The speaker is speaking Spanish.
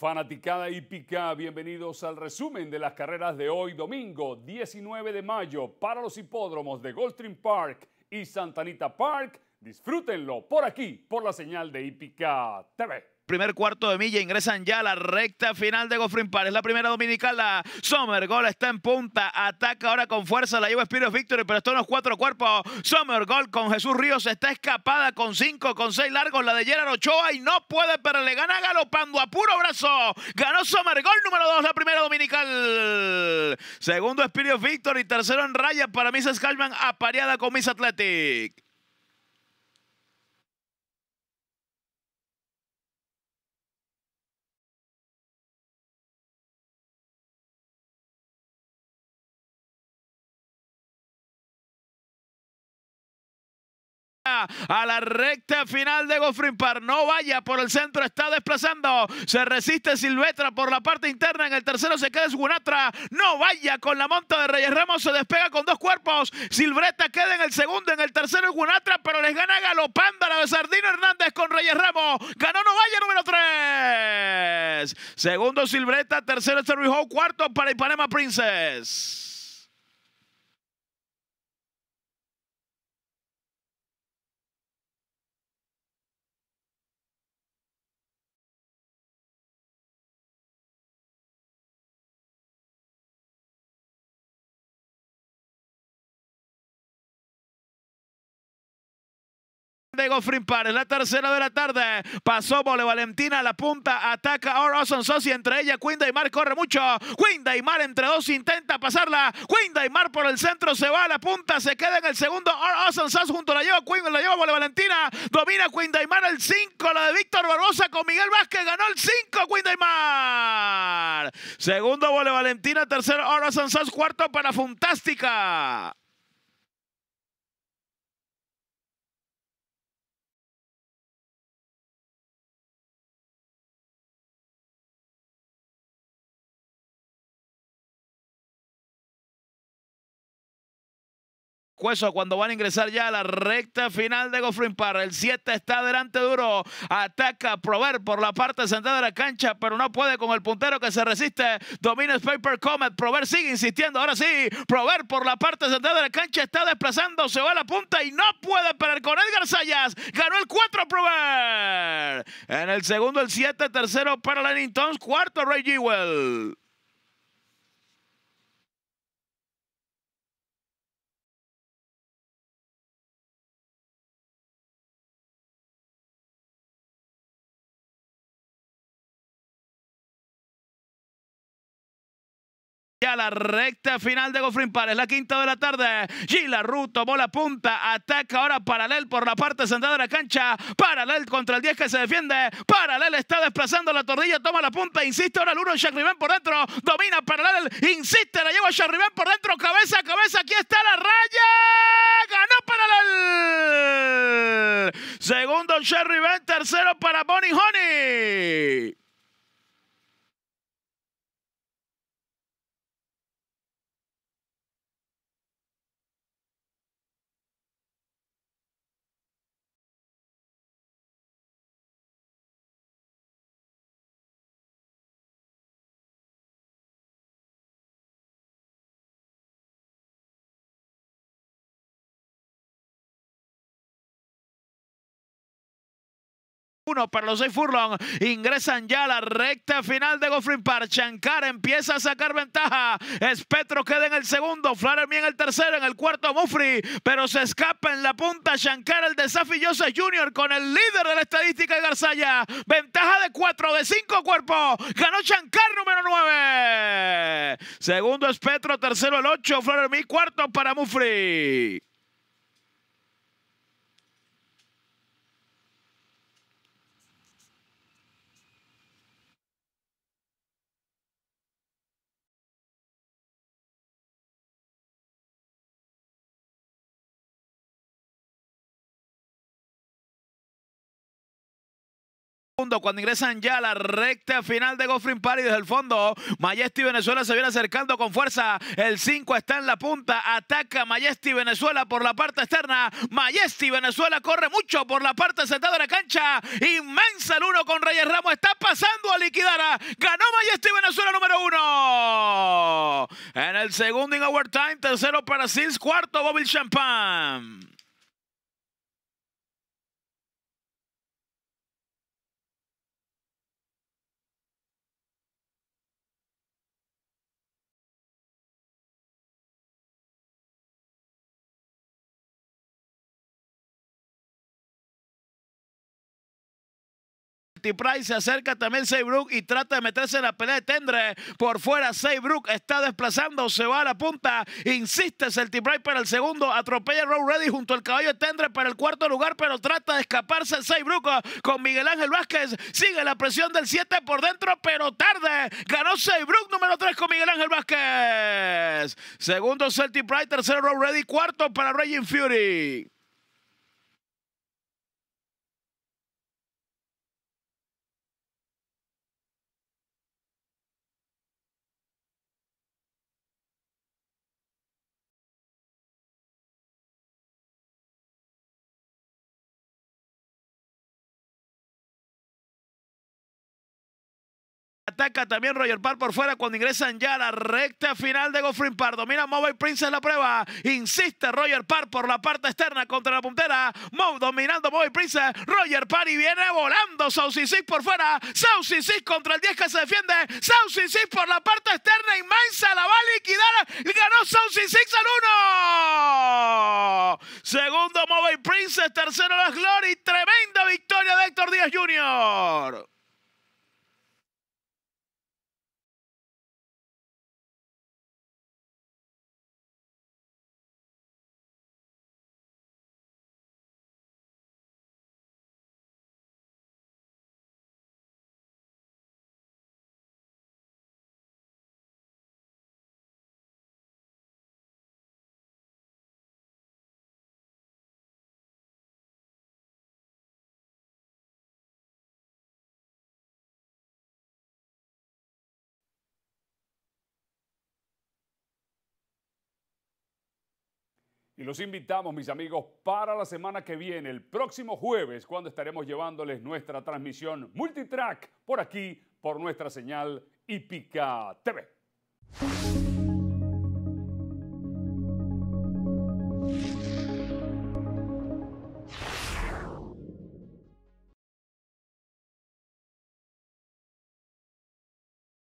Fanaticada hípica, bienvenidos al resumen de las carreras de hoy, domingo 19 de mayo, para los hipódromos de Goldstream Park y Santanita Park. Disfrútenlo por aquí, por la señal de hípica TV primer cuarto de milla. Ingresan ya a la recta final de Gofrin Pares. La primera dominical, la Gold está en punta. Ataca ahora con fuerza. La lleva of Victory, pero están los cuatro cuerpos. Gold con Jesús Ríos está escapada con cinco, con seis largos. La de Gerard Ochoa y no puede, pero le gana galopando a puro brazo. Ganó Summer Gold número dos, la primera dominical. Segundo of Victory, tercero en raya para Miss Scalman, apareada con Miss Athletic. a la recta final de Goffrin Park. No vaya por el centro, está desplazando. Se resiste Silvetra por la parte interna. En el tercero se queda Esgunatra. No vaya con la monta de Reyes Ramos. Se despega con dos cuerpos. Silvreta queda en el segundo, en el tercero Esgunatra, pero les gana galopando de Sardino Hernández con Reyes Ramos. Ganó No vaya número 3. Segundo Silvreta, tercero Terry cuarto para Ipanema Princess. de Frimpar La tercera de la tarde. Pasó Bole Valentina a la punta. Ataca Or Awesome y Entre ella, Queen corre mucho. Queen mar entre dos intenta pasarla. Queen mar por el centro se va a la punta. Se queda en el segundo. Or Awesome junto la lleva Queen. La lleva Bole Valentina. Domina Queen mar el 5. La de Víctor Barbosa con Miguel Vázquez. Ganó el 5. Queen mar Segundo Bole Valentina. Tercero Or Awesome Cuarto para Fantástica. Cueso cuando van a ingresar ya a la recta final de Goffrey Parra. El 7 está delante duro. Ataca Prover por la parte central de la cancha, pero no puede con el puntero que se resiste. Domina Paper Comet. Prover sigue insistiendo. Ahora sí, Prover por la parte central de la cancha está desplazando. Se va a la punta y no puede perder con Edgar Sayas. Ganó el 4 Prover. En el segundo, el 7. Tercero para Lenington. Cuarto, Ray Jewell. Ya la recta final de Goffrin Pares, la quinta de la tarde. Gila ru tomó la punta. Ataca ahora Paralel por la parte sentada de la cancha. Paralel contra el 10 que se defiende. Paralel está desplazando la tortilla Toma la punta. Insiste ahora el 1. por dentro. Domina Paralel. Insiste. La lleva Ben por dentro. Cabeza a cabeza. Aquí está la raya. Ganó Paralel. Segundo Ben, Tercero para Bonnie Honey. uno para los seis Furlong. Ingresan ya a la recta final de goffrey Park. Shankar empieza a sacar ventaja. espectro queda en el segundo. Flaherty en el tercero. En el cuarto Mufri. Pero se escapa en la punta. Shankar el desafío Joseph Jr. con el líder de la estadística de Garzaya. Ventaja de cuatro, de cinco cuerpos. Ganó Shankar número nueve, Segundo espectro Tercero el ocho, Flaherty. Cuarto para Mufri. cuando ingresan ya a la recta final de Goffrin Party desde el fondo. Majesty Venezuela se viene acercando con fuerza. El 5 está en la punta. Ataca Majesty Venezuela por la parte externa. Majesty Venezuela corre mucho por la parte sentada de la cancha. Inmensa el 1 con Reyes Ramos. Está pasando a liquidar. Ganó Majesty Venezuela número 1. En el segundo en overtime. Tercero para Sils. Cuarto Bobby Champagne. Price se acerca también Seybrook y trata de meterse en la pelea de Tendre. Por fuera Seybrook está desplazando, se va a la punta. Insiste Price para el segundo, atropella Row Ready junto al caballo de Tendre para el cuarto lugar, pero trata de escaparse Seybrook con Miguel Ángel Vázquez. Sigue la presión del 7 por dentro, pero tarde. Ganó Seybrook número 3 con Miguel Ángel Vázquez. Segundo Celti Price, tercero Row Ready, cuarto para Raging Fury. ataca también Roger Parr por fuera cuando ingresan ya a la recta final de Goffrin Parr. Domina Mobile Prince en la prueba. Insiste Roger Parr por la parte externa contra la puntera. Mo dominando Mobile Prince. Roger Parr y viene volando Saucy Six por fuera. Saucy Six contra el 10 que se defiende. Saucy Six por la parte externa. Y Mainza la va a liquidar. Ganó Saucy Six al 1. Segundo Mobile Prince Tercero las Glory. Tremenda victoria de Héctor Díaz Jr. Y los invitamos, mis amigos, para la semana que viene, el próximo jueves, cuando estaremos llevándoles nuestra transmisión multitrack por aquí, por nuestra señal Hípica TV.